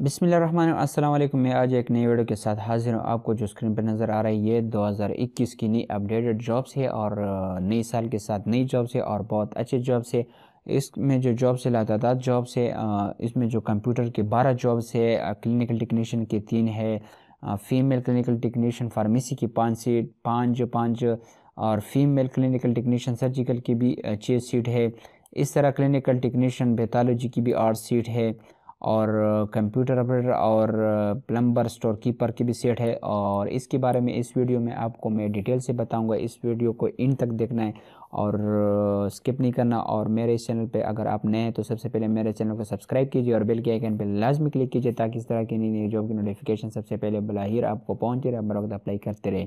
बिसमीम अल्लाम मैं आज एक नई वीडियो के साथ हाजिर हूँ आपको जो स्क्रीन पर नज़र आ रही है 2021 की नई अपडेटेड जॉब्स है और नए साल के साथ नई जॉब्स है और बहुत अच्छे जॉब्स है इसमें जो जॉब्स है लातादात जॉब्स है इसमें जो कंप्यूटर के 12 जॉब्स है क्लिनिकल टेक्नीशियन के तीन है फीमेल क्लिनिकल टेक्नीशियन फार्मेसी की पाँच सीट पाँच पाँच और फीमेल क्लिनिकल टेक्नीशियन सर्जिकल की भी छः सीट है इस तरह क्लिनिकल टेक्नीशियन बेतालोजी की भी आठ सीट है और कंप्यूटर ऑपरेटर और प्लम्बर स्टोर कीपर की भी सेट है और इसके बारे में इस वीडियो में आपको मैं डिटेल से बताऊंगा इस वीडियो को इन तक देखना है और स्किप नहीं करना और मेरे इस चैनल पे अगर आप नए हैं तो सबसे पहले मेरे चैनल को सब्सक्राइब कीजिए और बेल के आइकन पर लाजमी क्लिक कीजिए ताकि इस तरह की नई नई जॉब की नोटिफिकेशन सबसे पहले बलाहिर आपको पहुँचे रहे बर वक्त अप्लाई करते रहे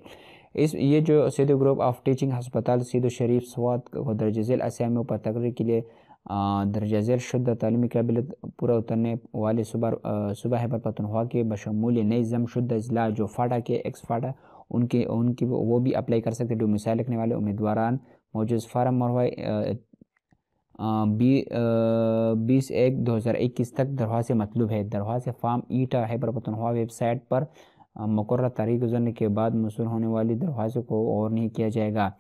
इस ये जो सिद्धू ग्रुप ऑफ टीचिंग हस्पताल सिद्धू शरीफ स्वाद को दर्ज जिल असामियों पर तकरीर के लिए दर्जा झेल शुद्ध तलीमी काबिलियत पूरा उतरने वाले सुबह सुबह हैबर पतनवा के बशमूल नई जम शुद्ध अजला जो फाटा के एक्स फाटा उनके उनकी वो भी अप्लाई कर सकते डोमिसाइल रखने वाले उम्मीदवार मौजूद फार्म मरवा बी बीस एक दो हज़ार इक्कीस तक से मतलूब है से फार्म ईटा हैबर पतनवा वेबसाइट पर मुकर तारीख गुजरने के बाद मसूर होने वाली दरवाजे को और नहीं किया जाएगा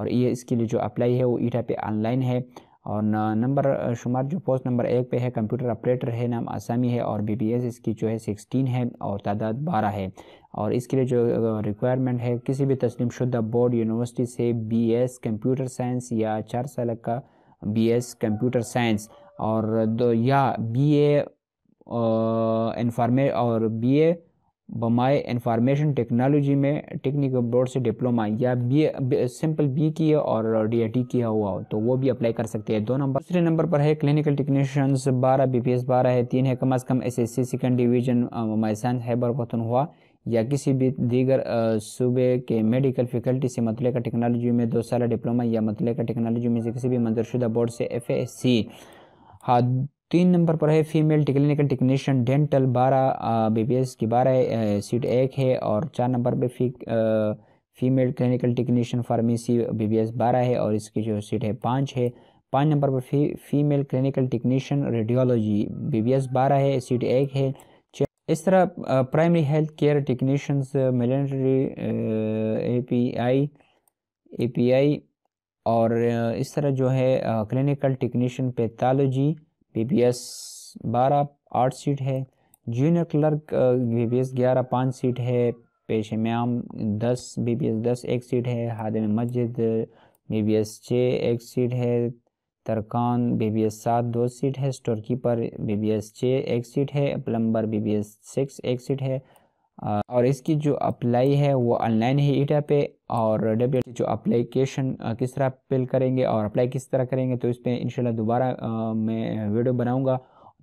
और ये इसके लिए जो अप्लाई है वो ईटा पे ऑनलाइन है और नंबर शुमार जो पोस्ट नंबर एक पे है कंप्यूटर ऑपरेटर है नाम आसामी है और बीबीएस इसकी जो है सिक्सटीन है और तादाद बारह है और इसके लिए जो रिक्वायरमेंट है किसी भी तस्लीम शुदा बोर्ड यूनिवर्सिटी से बीएस कंप्यूटर साइंस या चार साल का बीएस कंप्यूटर साइंस और दो या बीए इन्फॉर्मे और ए बमाए इंफॉर्मेशन टेक्नोलॉजी में टेक्निकल बोर्ड से डिप्लोमा या बी सिंपल बी की है और डी किया हुआ हो तो वो भी अप्लाई कर सकते हैं दो नंबर दूसरे नंबर पर है क्लिनिकल टेक्नीशियंस बारह बी पी एस बारह है तीन है कम अज़ कम S S C second division मैसान हैबर हुआ या किसी भी दीगर सूबे के मेडिकल फैकल्टी से मतलब का टेक्नोलॉजी में दो साल डिप्लोमा या मतलब का टेक्नोलॉजी में से किसी भी मंजरशुदा बोर्ड से एफ एस सी हाथ तीन नंबर पर है फीमेल टेक्निकल टेक्नीशियन डेंटल बारह बी बी एस की बारह सीट एक है और चार नंबर पे फी female clinical technician pharmacy B B S बारह है और इसकी जो सीट है पाँच है पाँच नंबर पर फी, female clinical technician radiology B B S बारह है सीट एक है इस तरह primary health care technicians military A P I A P I और इस तरह जो है clinical technician pathology B P S बारह आठ सीट है junior clerk B P S ग्यारह पाँच सीट है पेश म्याम दस बी पी एस दस एक सीट है हादम मस्जिद बी बी एस छः एक सीट है तरकान बी बी एस सात दो सीट है storekeeper B B S छः एक सीट है plumber B B S six एक सीट है और इसकी जो अप्लाई है वो ऑनलाइन ही ईटा पे और डब्ल्यू जो अप्लीकेशन किस तरह फिल करेंगे और अप्लाई किस तरह करेंगे तो इस पर इनशाला दोबारा मैं वीडियो बनाऊँगा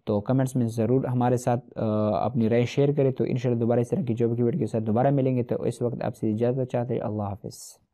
तो कमेंट्स में ज़रूर हमारे साथ अपनी राय शेयर करें तो इन दोबारा इस तरह की जॉब की वीडियो के साथ दोबारा मिलेंगे तो इस वक्त आपसे इजाज़त चाहते हैं अल्लाह हाफिज़